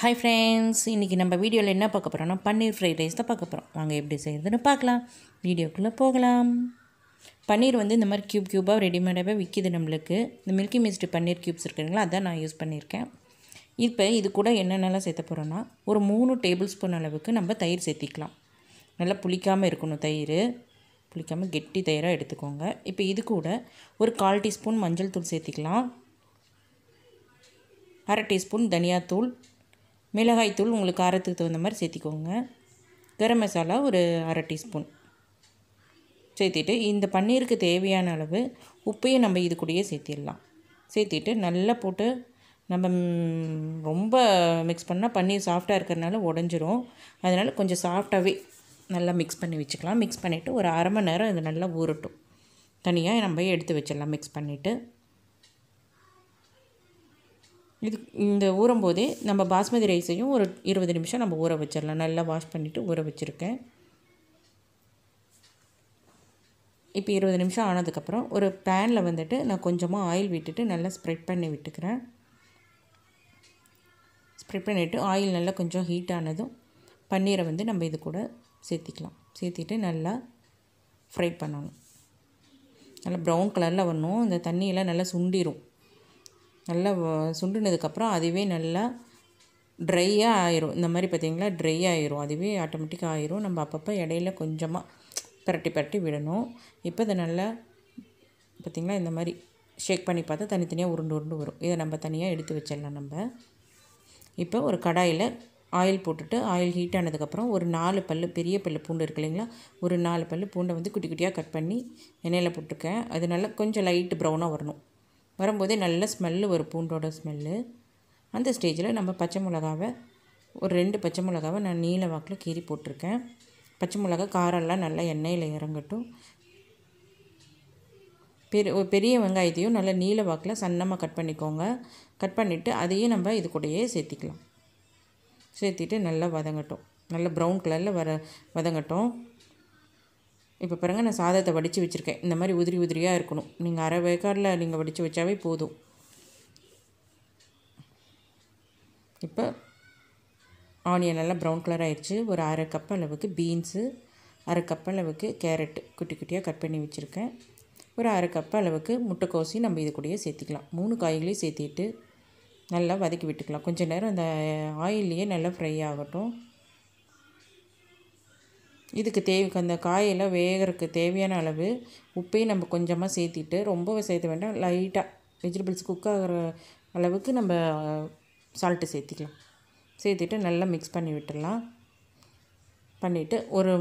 hi friends இன்றைக்கி நம்ம வீடியோவில் என்ன பார்க்க போகிறோம்னா பன்னீர் ஃப்ரைட் ரைஸ் தான் பார்க்க போகிறோம் வாங்க எப்படி செய்கிறதுன்னு பார்க்கலாம் வீடியோக்குள்ளே போகலாம் பன்னீர் வந்து இந்த மாதிரி க்யூப் க்யூபாக ரெடிமேடாகவே விற்கிது நம்மளுக்கு இந்த மில்கி மிஸ்ட் பன்னீர் க்யூப்ஸ் இருக்குதுங்களா அதான் நான் யூஸ் பண்ணியிருக்கேன் இப்போ இது கூட என்னென்னலாம் சேர்த்த போகிறோன்னா ஒரு மூணு டேபிள் ஸ்பூன் அளவுக்கு நம்ம தயிர் சேர்த்திக்கலாம் நல்லா புளிக்காமல் இருக்கணும் தயிர் புளிக்காமல் கெட்டி தயிராக எடுத்துக்கோங்க இப்போ இது கூட ஒரு கால் டீஸ்பூன் மஞ்சள் தூள் சேர்த்திக்கலாம் அரை டீஸ்பூன் தனியாத்தூள் மிளகாய்த்தூள் உங்களுக்கு காரத்துக்கு தகுந்த மாதிரி சேர்த்திக்கோங்க கரம் மசாலா ஒரு அரை டீஸ்பூன் சேர்த்திட்டு இந்த பன்னீருக்கு தேவையான அளவு உப்பையும் நம்ம இது கூடயே சேர்த்திடலாம் சேர்த்திட்டு நல்லா போட்டு நம்ம ரொம்ப மிக்ஸ் பண்ணால் பன்னீர் சாஃப்டாக இருக்கிறதுனால உடஞ்சிரும் அதனால் கொஞ்சம் சாஃப்டாகவே நல்லா மிக்ஸ் பண்ணி வச்சுக்கலாம் மிக்ஸ் பண்ணிவிட்டு ஒரு அரை மணி நேரம் இது நல்லா ஊறட்டும் தனியாக நம்ம எடுத்து வச்சிடலாம் மிக்ஸ் பண்ணிவிட்டு இது இந்த ஊறும் போதே நம்ம பாஸ்மதி ரைஸையும் ஒரு இருபது நிமிஷம் நம்ம ஊற வச்சிடலாம் நல்லா வாஷ் பண்ணிவிட்டு ஊற வச்சுருக்கேன் இப்போ இருபது நிமிஷம் ஆனதுக்கப்புறம் ஒரு பேனில் வந்துட்டு நான் கொஞ்சமாக ஆயில் விட்டுட்டு நல்லா ஸ்ப்ரெட் பண்ணி விட்டுக்கிறேன் ஸ்ப்ரெட் பண்ணிவிட்டு ஆயில் நல்லா கொஞ்சம் ஹீட் ஆனதும் பன்னீரை வந்து நம்ம இது கூட சேர்த்திக்கலாம் சேர்த்திட்டு நல்லா ஃப்ரை பண்ணணும் நல்லா ப்ரௌன் கலரில் வரணும் இந்த தண்ணியெல்லாம் நல்லா சுண்டிடும் நல்லா சுண்டுனதுக்கப்புறம் அதுவே நல்லா ட்ரையாக ஆயிரும் இந்த மாதிரி பார்த்திங்களா ட்ரை ஆயிரும் அதுவே ஆட்டோமேட்டிக்காக ஆயிரும் நம்ம அப்பப்போ இடையில கொஞ்சமாக பரட்டி பரட்டி விடணும் இப்போ இதை நல்லா பார்த்திங்களா இந்த மாதிரி ஷேக் பண்ணி பார்த்தா தனித்தனியாக உருண்டு உருண்டு வரும் இதை நம்ம தனியாக எடுத்து வச்சிடலாம் நம்ம இப்போ ஒரு கடாயில் ஆயில் போட்டுட்டு ஆயில் ஹீட் ஆனதுக்கப்புறம் ஒரு நாலு பல் பெரிய பல் பூண்டு இருக்கு இல்லைங்களா ஒரு நாலு பல் பூண்டை வந்து குட்டி குட்டியாக கட் பண்ணி எண்ணெயில் போட்டிருக்கேன் அது நல்லா கொஞ்சம் லைட்டு ப்ரௌனாக வரணும் வரும்போதே நல்ல ஸ்மெல்லு வரும் பூண்டோட ஸ்மெல்லு அந்த ஸ்டேஜில் நம்ம பச்சை மிளகாவை ஒரு ரெண்டு பச்சை மிளகாவை நான் நீல வாக்கில் கீறி போட்டிருக்கேன் பச்சை மிளகா காரெல்லாம் நல்லா எண்ணெயில் இறங்கட்டும் பெரு பெரிய வெங்காயத்தையும் நல்லா நீல வாக்கில் சன்னமாக கட் பண்ணிக்கோங்க கட் பண்ணிவிட்டு அதையும் நம்ம இது கூடயே சேர்த்திக்கலாம் சேர்த்திட்டு நல்லா வதங்கட்டும் நல்லா ப்ரௌன் கலரில் வர வதங்கட்டும் இப்போ பாருங்கள் நான் சாதத்தை வடித்து வச்சுருக்கேன் இந்த மாதிரி உதிரி உதிரியாக இருக்கணும் நீங்கள் அரை வேக்காரில் நீங்கள் வடித்து வச்சாவே போதும் இப்போ ஆனியன் நல்லா ப்ரௌன் கலர் ஆகிடுச்சு ஒரு அரை கப் அளவுக்கு பீன்ஸு அரை கப் அளவுக்கு கேரட்டு குட்டி குட்டியாக கட் பண்ணி வச்சுருக்கேன் ஒரு அரை கப் அளவுக்கு முட்டைக்கோசி நம்ம இது கூடயே சேர்த்திக்கலாம் மூணு காய்களையும் சேர்த்திட்டு நல்லா வதக்கி விட்டுக்கலாம் கொஞ்சம் நேரம் அந்த ஆயில்லையே நல்லா ஃப்ரை ஆகட்டும் இதுக்கு தேவை அந்த காயெல்லாம் வேகிறதுக்கு தேவையான அளவு உப்பையும் நம்ம கொஞ்சமாக சேர்த்திட்டு ரொம்ப சேர்த்த வேண்டாம் லைட்டாக வெஜிடபிள்ஸ் குக் ஆகிற அளவுக்கு நம்ம சால்ட்டு சேர்த்திக்கலாம் சேர்த்துட்டு நல்லா மிக்ஸ் பண்ணி விட்டுடலாம் பண்ணிவிட்டு ஒரு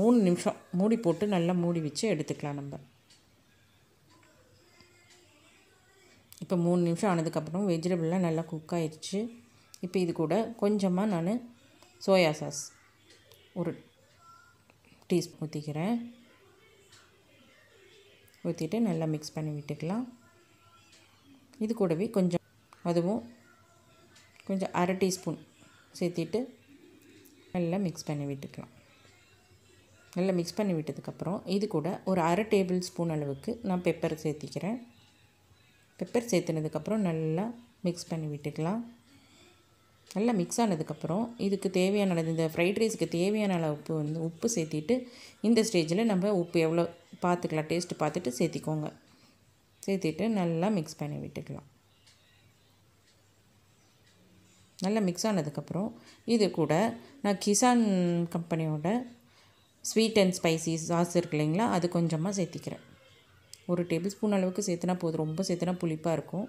மூணு நிமிஷம் மூடி போட்டு நல்லா மூடி வச்சு எடுத்துக்கலாம் நம்ம இப்போ மூணு நிமிஷம் ஆனதுக்கப்புறம் வெஜிடபிள்லாம் நல்லா குக் ஆயிடுச்சு இப்போ இது கூட கொஞ்சமாக நான் சோயா சாஸ் ஒரு டீஸ்பூன் ஊற்றிக்கிறேன் ஊற்றிட்டு நல்லா மிக்ஸ் பண்ணி விட்டுக்கலாம் இது கூடவே கொஞ்சம் அதுவும் கொஞ்சம் அரை டீஸ்பூன் சேர்த்திட்டு நல்லா மிக்ஸ் பண்ணி விட்டுக்கலாம் நல்லா மிக்ஸ் பண்ணி விட்டதுக்கப்புறம் இது கூட ஒரு அரை டேபிள் ஸ்பூன் அளவுக்கு நான் பெப்பர் சேர்த்திக்கிறேன் பெப்பர் சேர்த்துனதுக்கப்புறம் நல்லா மிக்ஸ் பண்ணி விட்டுக்கலாம் நல்லா மிக்ஸ் ஆனதுக்கப்புறம் இதுக்கு தேவையான அளவு இந்த ஃப்ரைட் ரைஸுக்கு தேவையான அளவு உப்பு வந்து உப்பு சேர்த்திட்டு இந்த ஸ்டேஜில் நம்ம உப்பு எவ்வளோ பார்த்துக்கலாம் டேஸ்ட்டு பார்த்துட்டு சேர்த்திக்கோங்க சேர்த்திட்டு நல்லா மிக்ஸ் பண்ணி விட்டுக்கலாம் நல்லா மிக்ஸ் ஆனதுக்கப்புறம் இது கூட நான் கிசான் கம்பெனியோட ஸ்வீட் அண்ட் ஸ்பைசி சாஸ் இருக்கு இல்லைங்களா அது கொஞ்சமாக சேர்த்திக்கிறேன் ஒரு டேபிள் ஸ்பூன் அளவுக்கு சேர்த்துனா போதும் ரொம்ப சேர்த்துனா புளிப்பாக இருக்கும்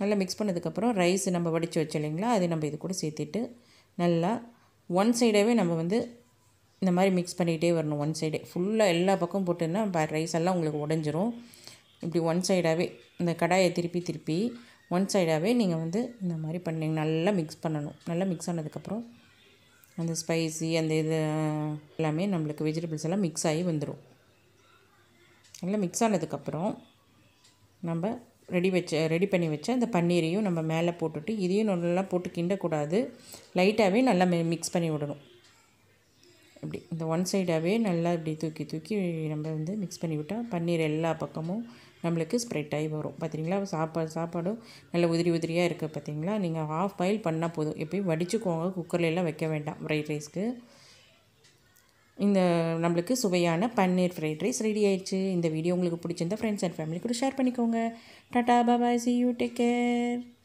நல்லா மிக்ஸ் பண்ணதுக்கப்புறம் ரைஸ் நம்ம வடித்து வச்சோம் இல்லைங்களா அதை நம்ம இது கூட சேர்த்துட்டு நல்லா ஒன் சைடாகவே நம்ம வந்து இந்த மாதிரி மிக்ஸ் பண்ணிகிட்டே வரணும் ஒன் சைடே ஃபுல்லாக எல்லா பக்கமும் போட்டுன்னா ரைஸ் எல்லாம் உங்களுக்கு உடஞ்சிரும் இப்படி ஒன் சைடாகவே இந்த கடாயை திருப்பி திருப்பி ஒன் சைடாகவே நீங்கள் வந்து இந்த மாதிரி பண்ணி நல்லா மிக்ஸ் பண்ணணும் நல்லா மிக்ஸ் ஆனதுக்கப்புறம் அந்த ஸ்பைசி அந்த இது எல்லாமே நம்மளுக்கு வெஜிடபிள்ஸ் எல்லாம் மிக்ஸ் ஆகி வந்துடும் நல்லா மிக்ஸ் ஆனதுக்கப்புறம் நம்ம ரெடி வச்ச ரெடி பண்ணி வச்ச அந்த பன்னீரையும் நம்ம மேலே போட்டுட்டு இதையும் நல்லா போட்டு கிண்டக்கூடாது லைட்டாகவே நல்லா மிக்ஸ் பண்ணி விடணும் இப்படி இந்த ஒன் சைடாகவே நல்லா இப்படி தூக்கி தூக்கி நம்ம வந்து மிக்ஸ் பண்ணி விட்டால் பன்னீர் எல்லா பக்கமும் நம்மளுக்கு ஸ்ப்ரெட் ஆகி வரும் பார்த்தீங்களா சாப்பாடு சாப்பாடும் நல்லா உதிரி உதிரியாக இருக்குது பார்த்தீங்களா நீங்கள் ஆஃப் பாயில் பண்ணால் போதும் எப்பயும் வடிச்சுக்கோங்க குக்கர்லாம் வைக்க வேண்டாம் ஃப்ரைட் ரைஸ்க்கு இந்த நம்மளுக்கு சுவையான பன்னீர் ஃப்ரைட் ரைஸ் ரெடி ஆயிடுச்சு இந்த வீடியோ உங்களுக்கு பிடிச்சிருந்தா ஃப்ரெண்ட்ஸ் அண்ட் ஃபேமிலி கூட ஷேர் பண்ணிக்கோங்க tata bye bye see you take care